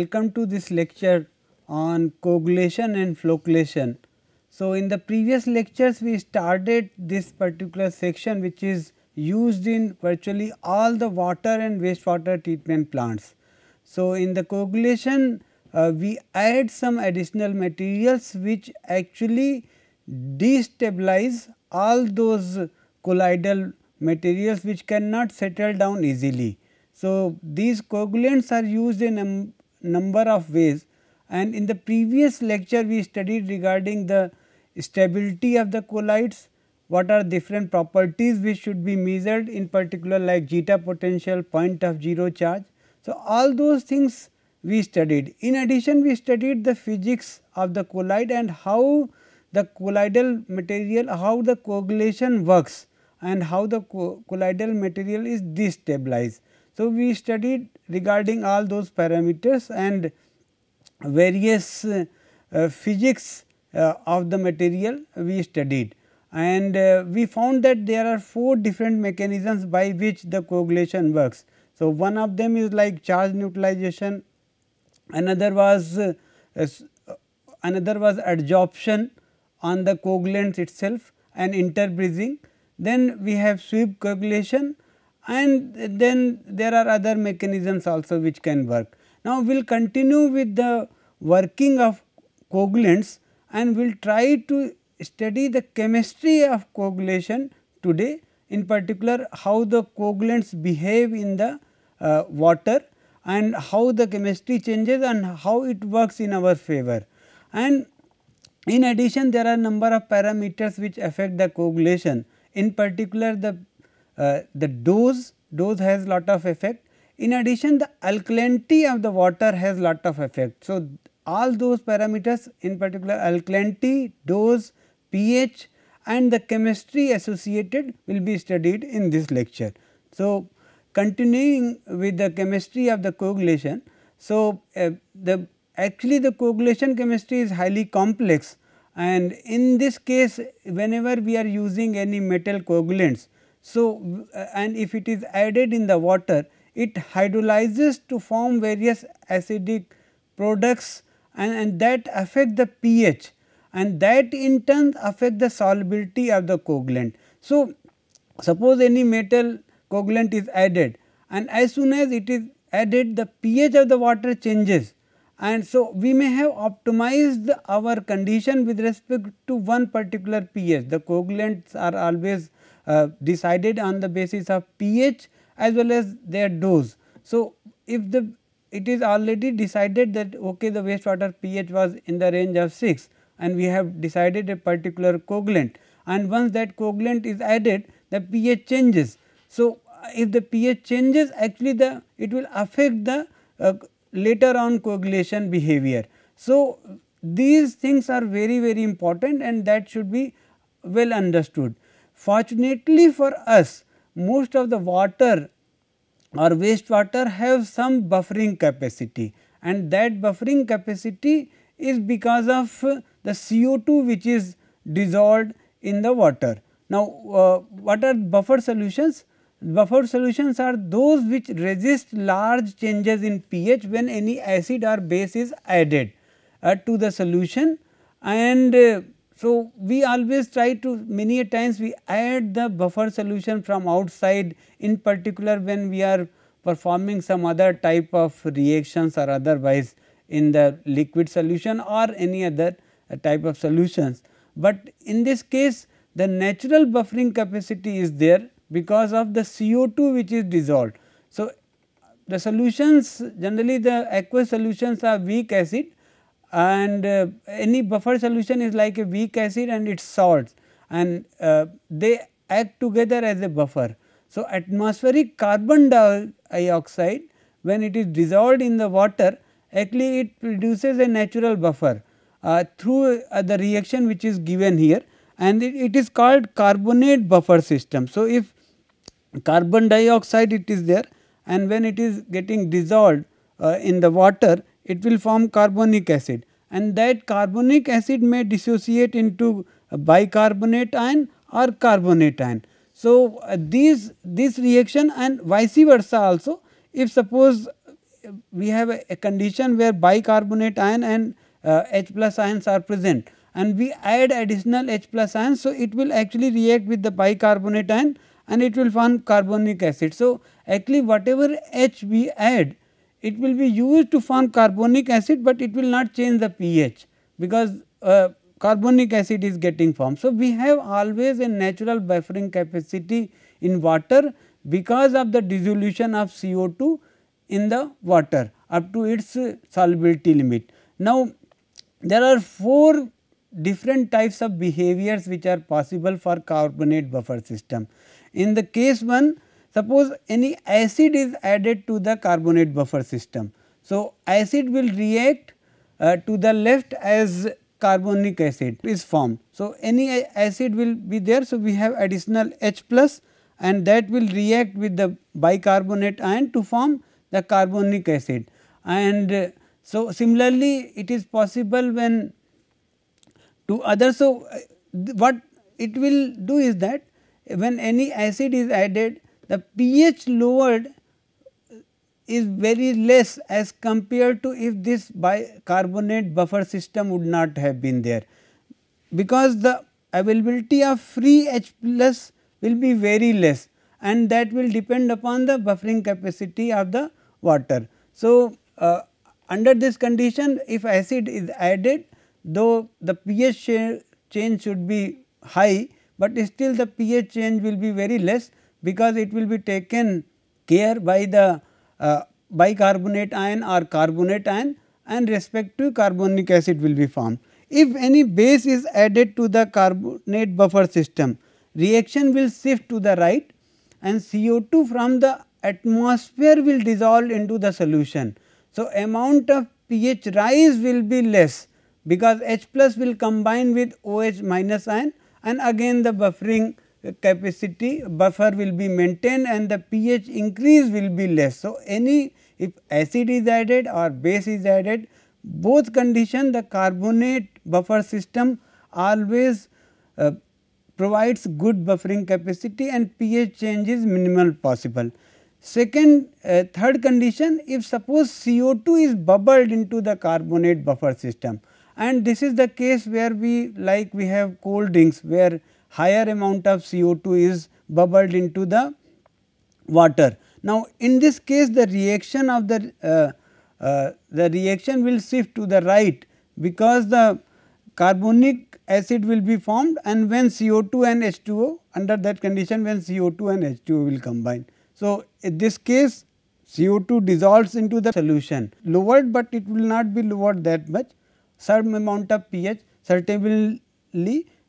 welcome to this lecture on coagulation and flocculation. So, in the previous lectures we started this particular section which is used in virtually all the water and wastewater treatment plants. So, in the coagulation uh, we add some additional materials which actually destabilize all those colloidal materials which cannot settle down easily. So, these coagulants are used in um, number of ways and in the previous lecture we studied regarding the stability of the collides, what are different properties which should be measured in particular like zeta potential, point of zero charge. So, all those things we studied. In addition, we studied the physics of the collide and how the colloidal material, how the coagulation works and how the co colloidal material is destabilized. So, we studied regarding all those parameters and various uh, uh, physics uh, of the material we studied and uh, we found that there are four different mechanisms by which the coagulation works. So, one of them is like charge neutralization, another was uh, uh, another was adsorption on the coagulants itself and interbreeding. Then we have sweep coagulation and then there are other mechanisms also which can work. Now, we will continue with the working of coagulants and we will try to study the chemistry of coagulation today in particular how the coagulants behave in the uh, water and how the chemistry changes and how it works in our favor. And in addition there are number of parameters which affect the coagulation in particular the uh, the dose, dose has lot of effect. In addition, the alkalinity of the water has lot of effect. So, all those parameters in particular alkalinity, dose, pH and the chemistry associated will be studied in this lecture. So, continuing with the chemistry of the coagulation. So, uh, the actually the coagulation chemistry is highly complex and in this case whenever we are using any metal coagulants, so, and if it is added in the water, it hydrolyzes to form various acidic products and, and that affect the pH and that in turn affect the solubility of the coagulant. So, suppose any metal coagulant is added and as soon as it is added the pH of the water changes and so we may have optimized our condition with respect to one particular pH. The coagulants are always uh, decided on the basis of pH as well as their dose. So, if the it is already decided that okay the wastewater pH was in the range of 6 and we have decided a particular coagulant and once that coagulant is added the pH changes. So, if the pH changes actually the it will affect the uh, later on coagulation behavior. So, these things are very very important and that should be well understood. Fortunately for us, most of the water or wastewater have some buffering capacity and that buffering capacity is because of the CO2 which is dissolved in the water. Now, uh, what are buffer solutions? Buffer solutions are those which resist large changes in pH when any acid or base is added uh, to the solution and uh, so, we always try to many times we add the buffer solution from outside in particular when we are performing some other type of reactions or otherwise in the liquid solution or any other uh, type of solutions. But in this case the natural buffering capacity is there because of the CO2 which is dissolved. So, the solutions generally the aqueous solutions are weak acid and uh, any buffer solution is like a weak acid and its salts and uh, they act together as a buffer. So, atmospheric carbon dioxide when it is dissolved in the water actually it produces a natural buffer uh, through uh, the reaction which is given here and it, it is called carbonate buffer system. So, if carbon dioxide it is there and when it is getting dissolved uh, in the water it will form carbonic acid and that carbonic acid may dissociate into bicarbonate ion or carbonate ion. So, uh, these this reaction and vice versa also if suppose uh, we have a, a condition where bicarbonate ion and uh, H plus ions are present and we add additional H plus ions. So, it will actually react with the bicarbonate ion and it will form carbonic acid. So, actually whatever H we add it will be used to form carbonic acid, but it will not change the pH because uh, carbonic acid is getting formed. So, we have always a natural buffering capacity in water because of the dissolution of CO2 in the water up to its solubility limit. Now, there are four different types of behaviors which are possible for carbonate buffer system. In the case one, Suppose any acid is added to the carbonate buffer system. So, acid will react uh, to the left as carbonic acid is formed. So, any acid will be there. So, we have additional H plus and that will react with the bicarbonate ion to form the carbonic acid. And uh, so, similarly it is possible when to other. So, uh, what it will do is that when any acid is added the pH lowered is very less as compared to if this bicarbonate buffer system would not have been there. Because the availability of free H plus will be very less and that will depend upon the buffering capacity of the water. So, uh, under this condition if acid is added though the pH change should be high, but still the pH change will be very less because it will be taken care by the uh, bicarbonate ion or carbonate ion and respective carbonic acid will be formed. If any base is added to the carbonate buffer system, reaction will shift to the right and CO2 from the atmosphere will dissolve into the solution. So, amount of pH rise will be less because H plus will combine with OH minus ion and again the buffering capacity buffer will be maintained and the pH increase will be less. So, any if acid is added or base is added both condition the carbonate buffer system always uh, provides good buffering capacity and pH change is minimal possible. Second, uh, third condition if suppose CO2 is bubbled into the carbonate buffer system and this is the case where we like we have cold drinks where higher amount of CO2 is bubbled into the water. Now, in this case the reaction of the uh, uh, the reaction will shift to the right because the carbonic acid will be formed and when CO2 and H2O under that condition when CO2 and H2O will combine. So, in this case CO2 dissolves into the solution lowered, but it will not be lowered that much some amount of pH certainly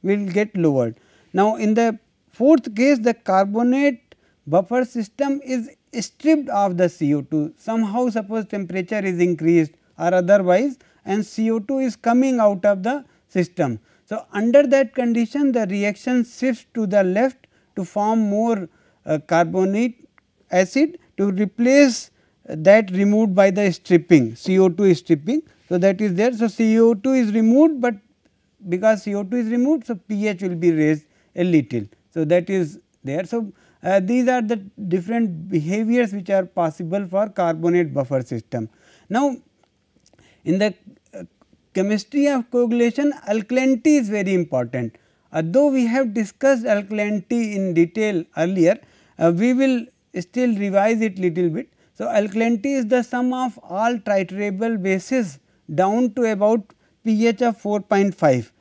will get lowered. Now, in the fourth case the carbonate buffer system is stripped of the CO2 somehow suppose temperature is increased or otherwise and CO2 is coming out of the system. So, under that condition the reaction shifts to the left to form more uh, carbonate acid to replace that removed by the stripping CO2 stripping. So, that is there. So, CO2 is removed, but because CO2 is removed, so pH will be raised a little. So, that is there. So, uh, these are the different behaviors which are possible for carbonate buffer system. Now, in the uh, chemistry of coagulation alkalinity is very important. Although uh, we have discussed alkalinity in detail earlier, uh, we will still revise it little bit. So, alkalinity is the sum of all titratable bases down to about pH of 4.5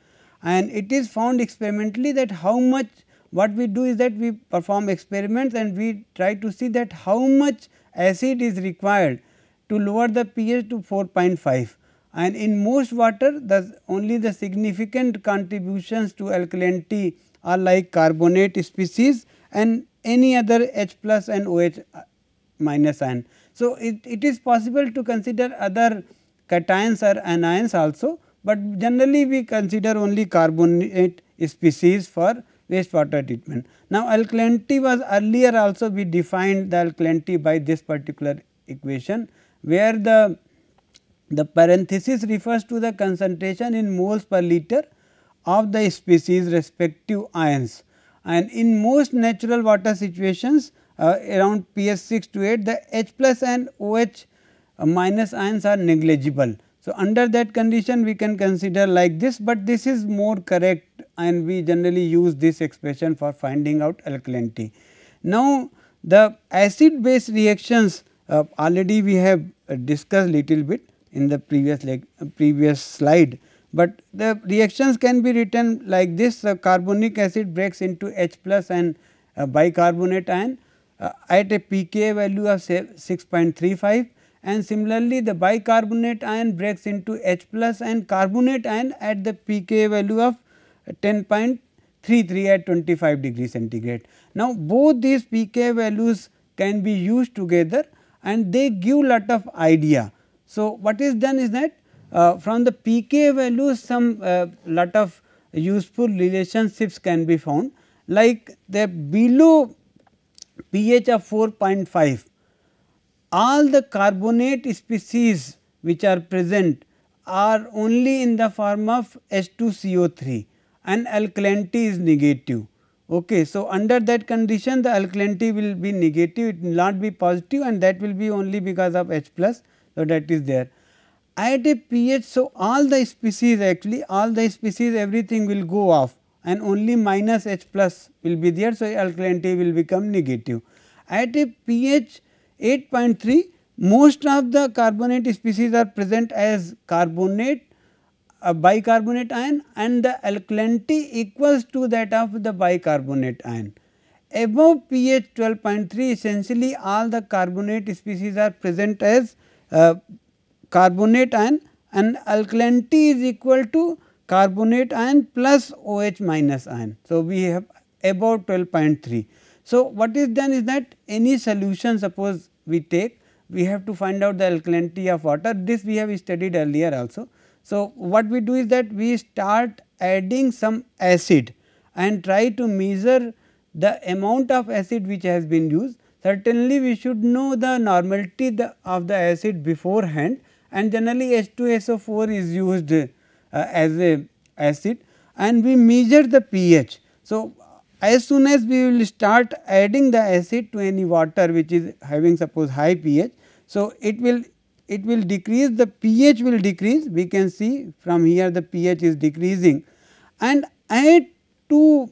and it is found experimentally that how much what we do is that we perform experiments and we try to see that how much acid is required to lower the pH to 4.5 and in most water the only the significant contributions to alkalinity are like carbonate species and any other H plus and OH minus ion. So, it, it is possible to consider other cations or anions also but generally we consider only carbonate species for wastewater treatment. Now, alkalinity was earlier also we defined the alkalinity by this particular equation where the, the parenthesis refers to the concentration in moles per liter of the species respective ions and in most natural water situations uh, around pH 6 to 8 the H plus and OH minus ions are negligible so, under that condition we can consider like this, but this is more correct and we generally use this expression for finding out alkalinity. Now, the acid base reactions uh, already we have uh, discussed little bit in the previous like, uh, previous slide, but the reactions can be written like this uh, carbonic acid breaks into H plus and uh, bicarbonate ion uh, at a pKa value of 6.35 and similarly the bicarbonate ion breaks into H plus and carbonate ion at the pK value of 10.33 at 25 degree centigrade. Now, both these pK values can be used together and they give lot of idea. So, what is done is that uh, from the pK values some uh, lot of useful relationships can be found like the below pH of 4.5 all the carbonate species which are present are only in the form of H2CO3 and alkalinity is negative. Okay. So, under that condition the alkalinity will be negative, it will not be positive and that will be only because of H plus. So, that is there. At a pH, so all the species actually all the species everything will go off and only minus H plus will be there. So, alkalinity will become negative. At a pH 8.3 most of the carbonate species are present as carbonate uh, bicarbonate ion and the alkalinity equals to that of the bicarbonate ion. Above pH 12.3 essentially all the carbonate species are present as uh, carbonate ion and alkalinity is equal to carbonate ion plus OH minus ion. So, we have above 12.3. So, what is done is that any solution suppose we take we have to find out the alkalinity of water this we have studied earlier also. So, what we do is that we start adding some acid and try to measure the amount of acid which has been used. Certainly, we should know the normality the, of the acid beforehand and generally H2SO4 is used uh, as a acid and we measure the pH. So, as soon as we will start adding the acid to any water which is having suppose high pH, so it will it will decrease the pH will decrease we can see from here the pH is decreasing and at two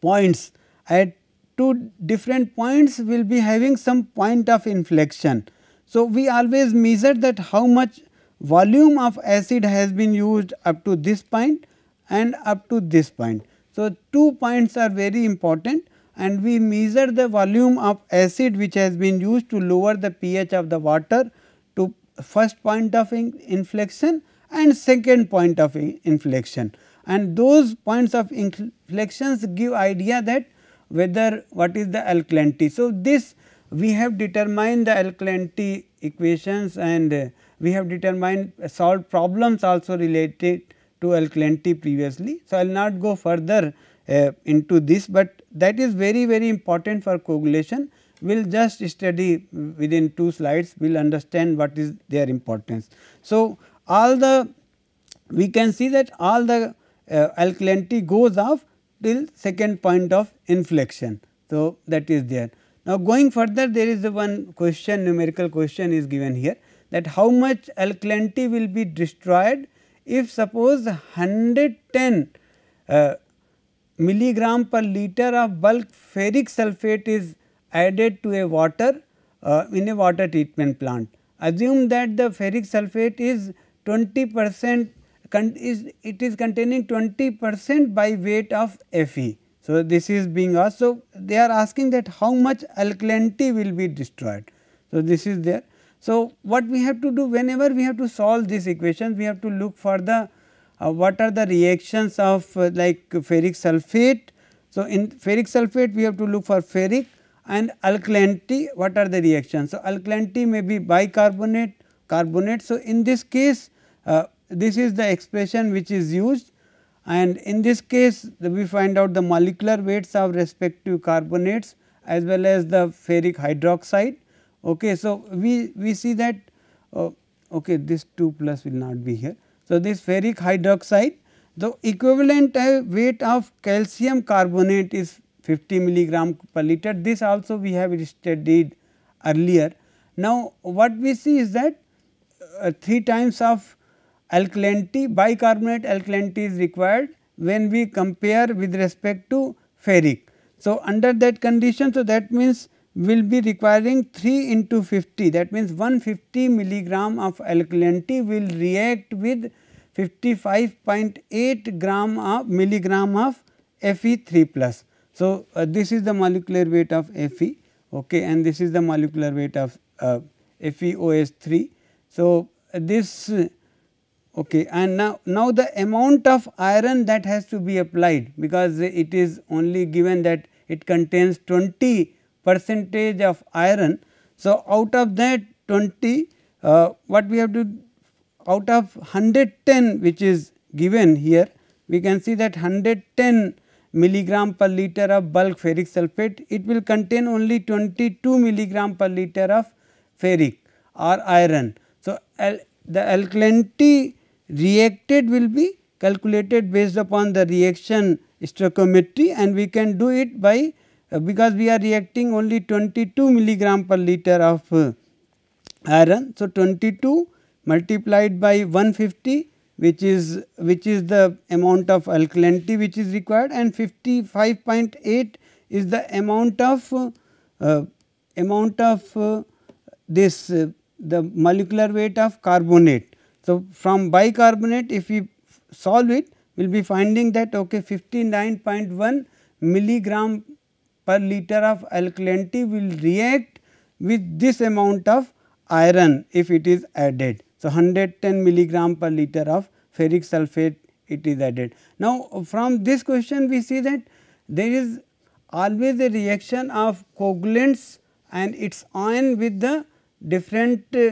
points at two different points will be having some point of inflection. So, we always measure that how much volume of acid has been used up to this point and up to this point. So, two points are very important and we measure the volume of acid which has been used to lower the pH of the water to first point of inflection and second point of inflection. And those points of inflections give idea that whether what is the alkalinity. So, this we have determined the alkalinity equations and we have determined solved problems also related to alkalinity previously. So, I will not go further uh, into this, but that is very very important for coagulation. We will just study within two slides, we will understand what is their importance. So, all the we can see that all the uh, alkalinity goes off till second point of inflection. So, that is there. Now, going further there is one question numerical question is given here that how much alkalinity will be destroyed if suppose 110 uh, milligram per liter of bulk ferric sulfate is added to a water uh, in a water treatment plant. Assume that the ferric sulfate is 20 percent is it is containing 20 percent by weight of Fe. So, this is being asked. So, they are asking that how much alkalinity will be destroyed. So, this is there. So, what we have to do whenever we have to solve these equations, we have to look for the uh, what are the reactions of uh, like ferric sulfate. So, in ferric sulfate we have to look for ferric and alkalinity what are the reactions. So, alkalinity may be bicarbonate carbonate. So, in this case uh, this is the expression which is used and in this case we find out the molecular weights of respective carbonates as well as the ferric hydroxide Okay, so, we, we see that uh, okay, this 2 plus will not be here. So, this ferric hydroxide the equivalent uh, weight of calcium carbonate is 50 milligram per liter this also we have studied earlier. Now, what we see is that uh, 3 times of alkalinity bicarbonate alkalinity is required when we compare with respect to ferric. So, under that condition so that means will be requiring 3 into 50 that means 150 milligram of alkalinity will react with 55.8 gram of milligram of Fe3 plus. So, uh, this is the molecular weight of Fe okay, and this is the molecular weight of uh, 3 So, uh, this okay, and now, now the amount of iron that has to be applied because it is only given that it contains 20 percentage of iron. So, out of that 20 uh, what we have to out of 110 which is given here we can see that 110 milligram per liter of bulk ferric sulfate it will contain only 22 milligram per liter of ferric or iron. So, al the alkalinity reacted will be calculated based upon the reaction stoichiometry and we can do it by uh, because we are reacting only 22 milligram per liter of uh, iron. So, 22 multiplied by 150 which is which is the amount of alkalinity which is required and 55.8 is the amount of uh, uh, amount of uh, this uh, the molecular weight of carbonate. So, from bicarbonate if we solve it we will be finding that okay 59.1 milligram per liter of alkalinity will react with this amount of iron if it is added. So, 110 milligram per liter of ferric sulfate it is added. Now, from this question we see that there is always a reaction of coagulants and its ion with the different uh,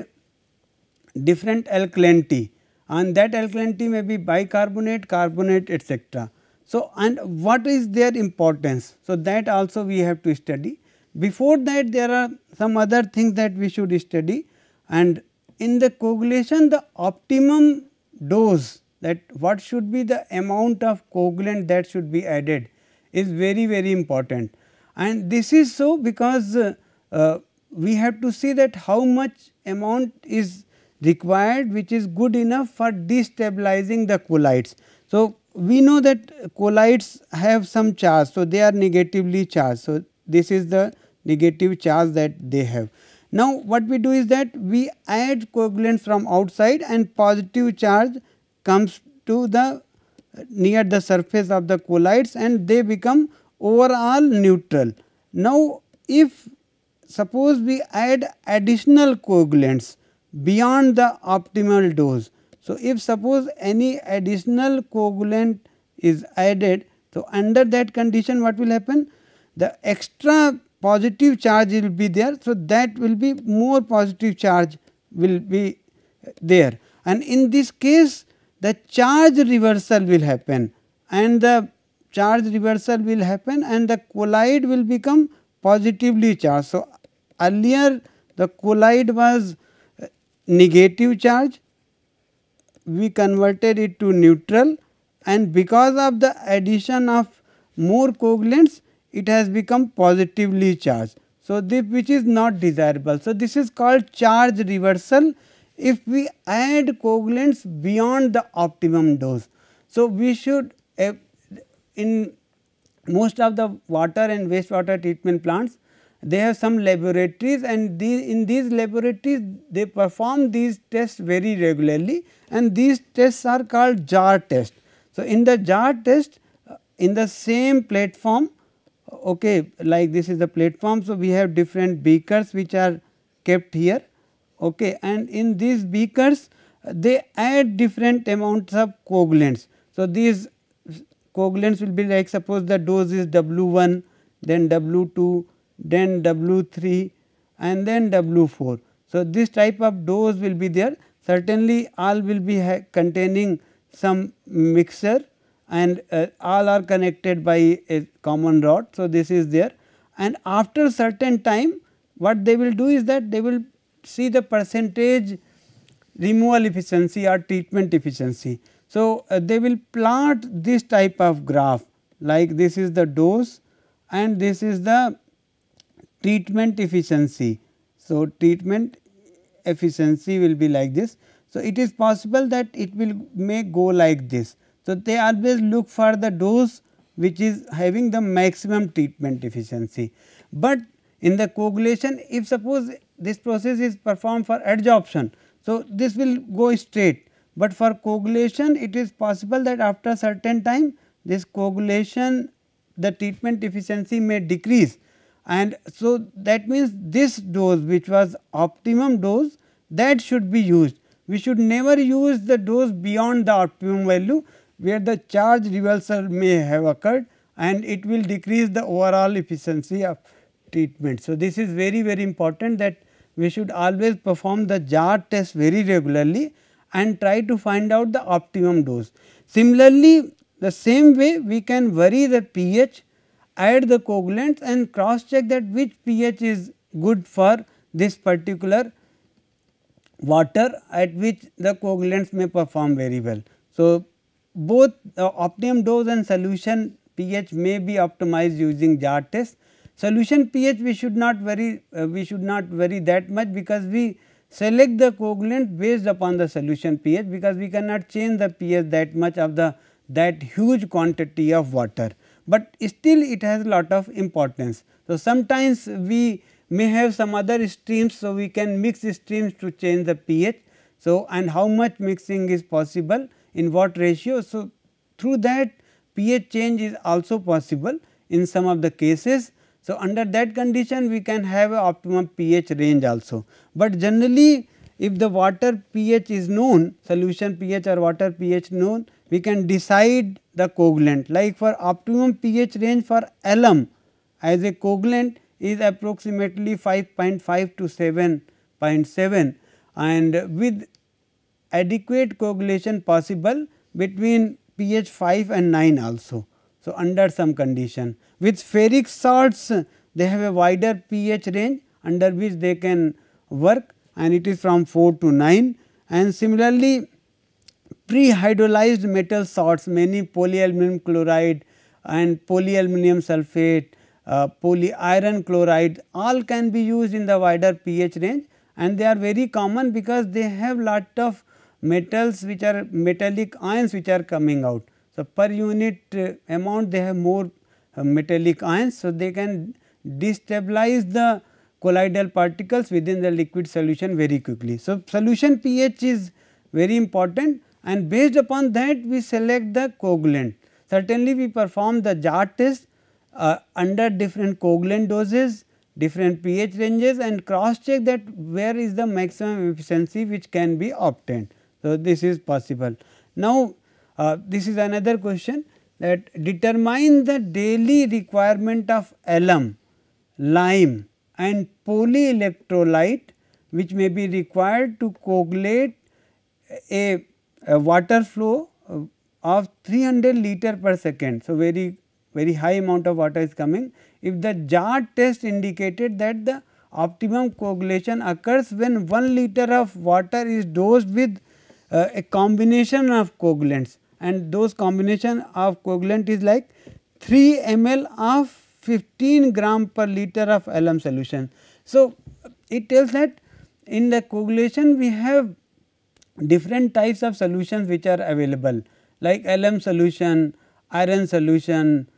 different alkalinity and that alkalinity may be bicarbonate, carbonate etc. So, and what is their importance? So, that also we have to study. Before that there are some other things that we should study and in the coagulation the optimum dose that what should be the amount of coagulant that should be added is very very important. And this is so because uh, uh, we have to see that how much amount is required which is good enough for destabilizing the colites. So, we know that colloids have some charge. So, they are negatively charged. So, this is the negative charge that they have. Now, what we do is that we add coagulants from outside and positive charge comes to the near the surface of the colloids and they become overall neutral. Now, if suppose we add additional coagulants beyond the optimal dose so, if suppose any additional coagulant is added, so under that condition what will happen? The extra positive charge will be there. So, that will be more positive charge will be there and in this case the charge reversal will happen and the charge reversal will happen and the colloid will become positively charged. So, earlier the colloid was negative charge we converted it to neutral and because of the addition of more coagulants, it has become positively charged. So, this which is not desirable. So, this is called charge reversal if we add coagulants beyond the optimum dose. So, we should eh, in most of the water and wastewater treatment plants they have some laboratories and these, in these laboratories they perform these tests very regularly and these tests are called jar test. So, in the jar test uh, in the same platform uh, okay like this is the platform. So, we have different beakers which are kept here okay and in these beakers uh, they add different amounts of coagulants. So, these coagulants will be like suppose the dose is W1 then W2 then W 3 and then W 4. So, this type of dose will be there certainly all will be containing some mixer, and uh, all are connected by a common rod. So, this is there and after certain time what they will do is that they will see the percentage removal efficiency or treatment efficiency. So, uh, they will plot this type of graph like this is the dose and this is the treatment efficiency. So, treatment efficiency will be like this. So, it is possible that it will may go like this. So, they always look for the dose which is having the maximum treatment efficiency. But in the coagulation if suppose this process is performed for adsorption. So, this will go straight, but for coagulation it is possible that after certain time this coagulation the treatment efficiency may decrease and so that means this dose which was optimum dose that should be used. We should never use the dose beyond the optimum value where the charge reversal may have occurred and it will decrease the overall efficiency of treatment. So, this is very very important that we should always perform the jar test very regularly and try to find out the optimum dose. Similarly, the same way we can vary the pH add the coagulants and cross check that which pH is good for this particular water at which the coagulants may perform very well. So, both the optimum dose and solution pH may be optimized using jar test. Solution pH we should not worry. uh, we should not worry that much because we select the coagulant based upon the solution pH because we cannot change the pH that much of the that huge quantity of water but still it has lot of importance. So, sometimes we may have some other streams. So, we can mix streams to change the pH. So, and how much mixing is possible in what ratio. So, through that pH change is also possible in some of the cases. So, under that condition we can have a optimum pH range also, but generally if the water pH is known solution pH or water pH known we can decide the coagulant. Like for optimum pH range for alum as a coagulant is approximately 5.5 to 7.7 and with adequate coagulation possible between pH 5 and 9 also. So, under some condition with ferric salts they have a wider pH range under which they can work and it is from 4 to 9 and similarly Pre-hydrolyzed metal salts many polyaluminum chloride and polyaluminum sulphate, uh, polyiron chloride all can be used in the wider pH range and they are very common because they have lot of metals which are metallic ions which are coming out. So, per unit uh, amount they have more uh, metallic ions. So, they can destabilize the colloidal particles within the liquid solution very quickly. So, solution pH is very important and based upon that we select the coagulant. Certainly, we perform the jar test uh, under different coagulant doses, different pH ranges and cross check that where is the maximum efficiency which can be obtained. So, this is possible. Now, uh, this is another question that determine the daily requirement of alum, lime and polyelectrolyte which may be required to coagulate a uh, water flow uh, of 300 liter per second. So, very very high amount of water is coming. If the jar test indicated that the optimum coagulation occurs when 1 liter of water is dosed with uh, a combination of coagulants and those combination of coagulant is like 3 ml of 15 gram per liter of alum solution. So, it tells that in the coagulation we have different types of solutions which are available like alum solution, iron solution,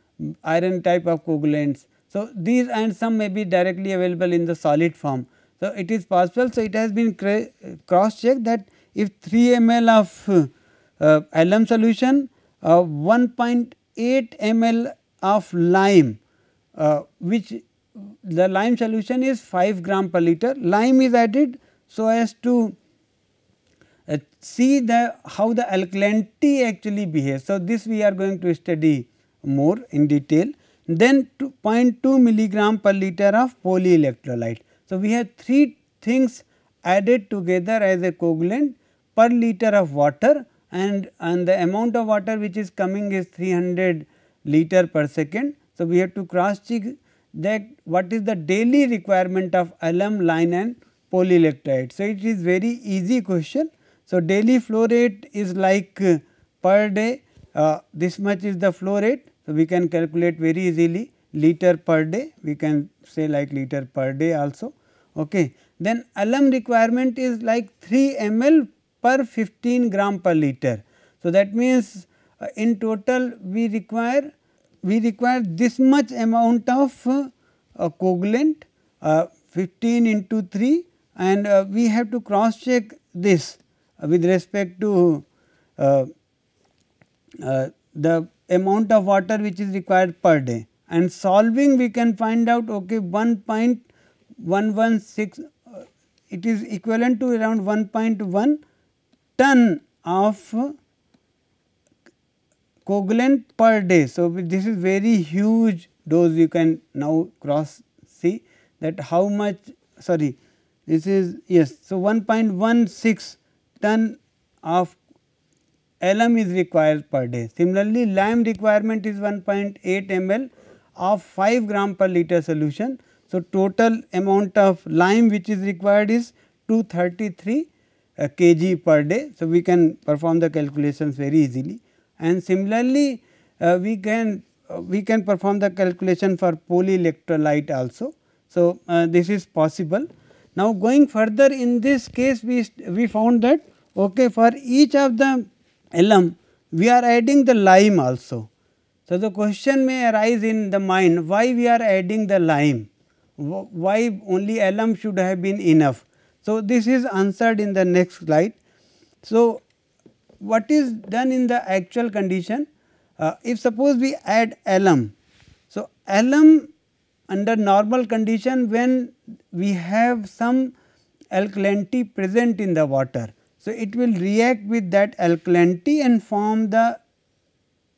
iron type of coagulants. So, these and some may be directly available in the solid form. So, it is possible. So, it has been cross checked that if 3 ml of uh, alum solution, uh, 1.8 ml of lime uh, which the lime solution is 5 gram per liter. Lime is added so as to uh, see the how the alkalinity actually behaves. So, this we are going to study more in detail. Then 0.2 milligram per liter of polyelectrolyte. So, we have three things added together as a coagulant per liter of water and, and the amount of water which is coming is 300 liter per second. So, we have to cross check that what is the daily requirement of alum, lime and polyelectrolyte. So, it is very easy question so, daily flow rate is like uh, per day uh, this much is the flow rate. So, we can calculate very easily liter per day we can say like liter per day also. Okay. Then alum requirement is like 3 ml per 15 gram per liter. So, that means uh, in total we require we require this much amount of uh, uh, coagulant 15 into 3 and uh, we have to cross check this with respect to uh, uh, the amount of water which is required per day and solving we can find out okay 1.116 uh, it is equivalent to around 1.1 ton of coagulant per day. So, this is very huge dose you can now cross see that how much sorry this is yes. So, 1.16 ton of alum is required per day. Similarly, lime requirement is 1.8 ml of 5 gram per liter solution. So, total amount of lime which is required is 233 uh, kg per day. So, we can perform the calculations very easily and similarly uh, we can uh, we can perform the calculation for polyelectrolyte also. So, uh, this is possible now, going further in this case we, we found that okay for each of the alum we are adding the lime also. So, the question may arise in the mind why we are adding the lime, why only alum should have been enough. So, this is answered in the next slide. So, what is done in the actual condition? Uh, if suppose we add alum, so alum under normal condition when we have some alkalinity present in the water. So, it will react with that alkalinity and form the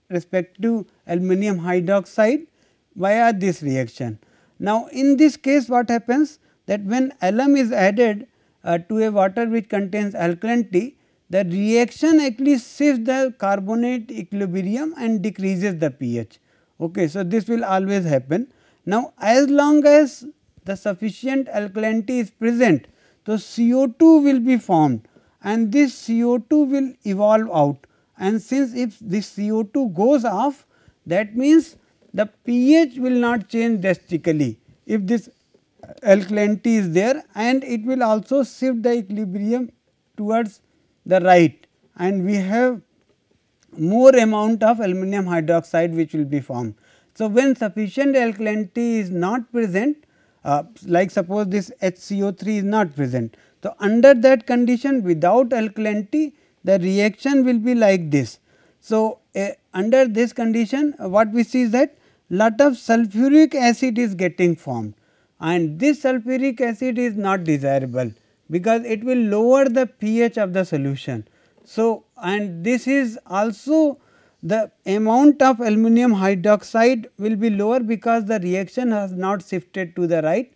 respective aluminum hydroxide via this reaction. Now, in this case what happens that when alum is added uh, to a water which contains alkalinity, the reaction actually shifts the carbonate equilibrium and decreases the pH. Okay, so, this will always happen. Now, as long as the sufficient alkalinity is present, the CO2 will be formed and this CO2 will evolve out and since if this CO2 goes off that means the pH will not change drastically if this alkalinity is there and it will also shift the equilibrium towards the right and we have more amount of aluminum hydroxide which will be formed. So, when sufficient alkalinity is not present uh, like suppose this HCO3 is not present. So, under that condition without alkalinity the reaction will be like this. So, uh, under this condition uh, what we see is that lot of sulfuric acid is getting formed and this sulfuric acid is not desirable because it will lower the pH of the solution. So, and this is also the amount of aluminum hydroxide will be lower because the reaction has not shifted to the right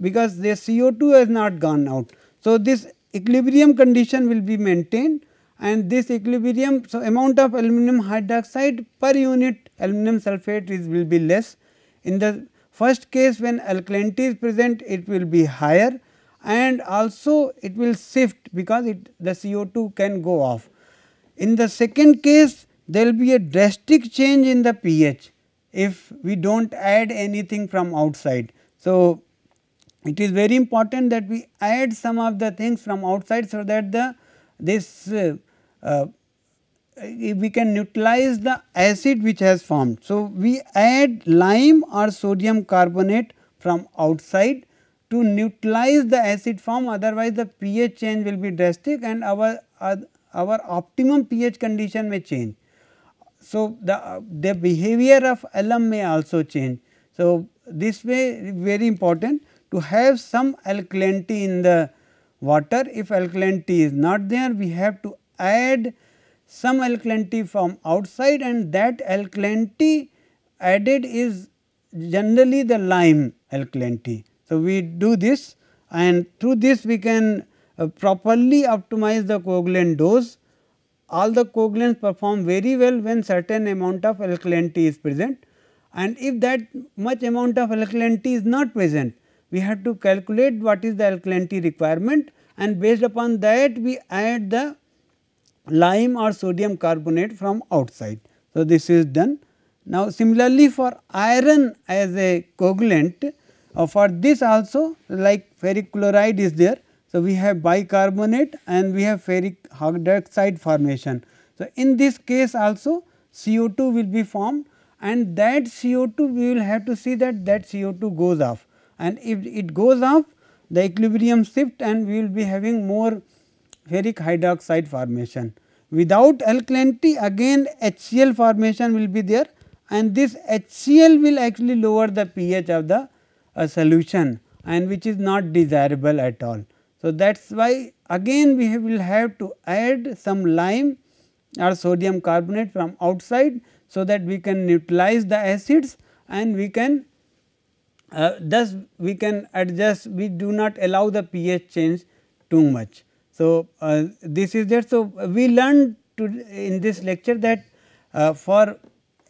because the CO2 has not gone out. So, this equilibrium condition will be maintained and this equilibrium so amount of aluminum hydroxide per unit aluminum sulphate is will be less. In the first case when alkalinity is present it will be higher and also it will shift because it the CO2 can go off. In the second case there will be a drastic change in the pH if we do not add anything from outside. So, it is very important that we add some of the things from outside so that the this uh, uh, we can neutralize the acid which has formed. So, we add lime or sodium carbonate from outside to neutralize the acid form otherwise the pH change will be drastic and our, our, our optimum pH condition may change. So, the, uh, the behavior of alum may also change. So, this way very important to have some alkalinity in the water. If alkalinity is not there, we have to add some alkalinity from outside and that alkalinity added is generally the lime alkalinity. So, we do this and through this we can uh, properly optimize the coagulant dose all the coagulants perform very well when certain amount of alkalinity is present and if that much amount of alkalinity is not present, we have to calculate what is the alkalinity requirement and based upon that we add the lime or sodium carbonate from outside. So, this is done. Now, similarly for iron as a coagulant, uh, for this also like ferric chloride is there. So, we have bicarbonate and we have ferric hydroxide formation. So, in this case also CO2 will be formed and that CO2 we will have to see that that CO2 goes off and if it goes off the equilibrium shift and we will be having more ferric hydroxide formation. Without alkalinity again HCl formation will be there and this HCl will actually lower the pH of the uh, solution and which is not desirable at all. So, that is why again we will have to add some lime or sodium carbonate from outside. So, that we can neutralize the acids and we can uh, thus we can adjust we do not allow the pH change too much. So, uh, this is there. So, we learned to in this lecture that uh, for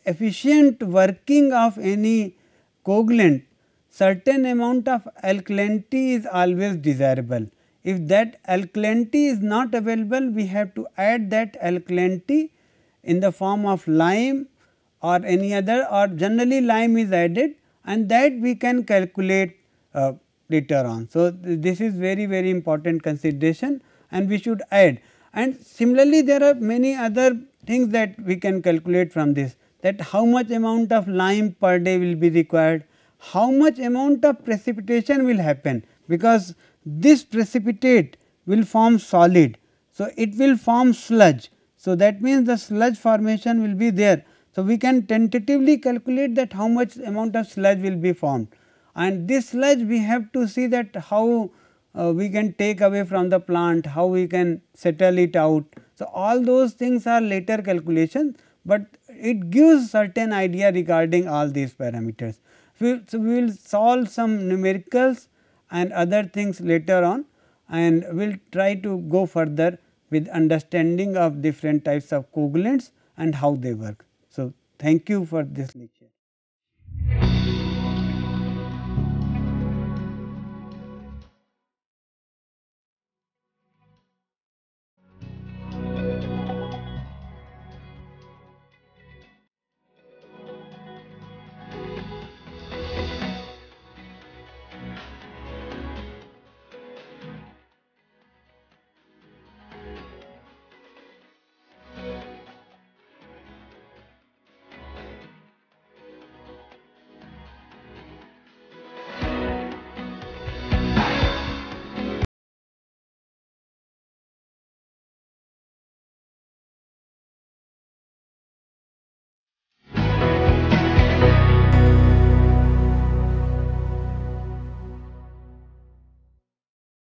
efficient working of any coagulant certain amount of alkalinity is always desirable. If that alkalinity is not available, we have to add that alkalinity in the form of lime or any other or generally lime is added and that we can calculate uh, later on. So, th this is very very important consideration and we should add and similarly there are many other things that we can calculate from this that how much amount of lime per day will be required, how much amount of precipitation will happen because this precipitate will form solid. So, it will form sludge. So, that means the sludge formation will be there. So, we can tentatively calculate that how much amount of sludge will be formed and this sludge we have to see that how uh, we can take away from the plant, how we can settle it out. So, all those things are later calculations, but it gives certain idea regarding all these parameters. So, we will solve some numericals and other things later on and we will try to go further with understanding of different types of coagulants and how they work. So, thank you for this lecture.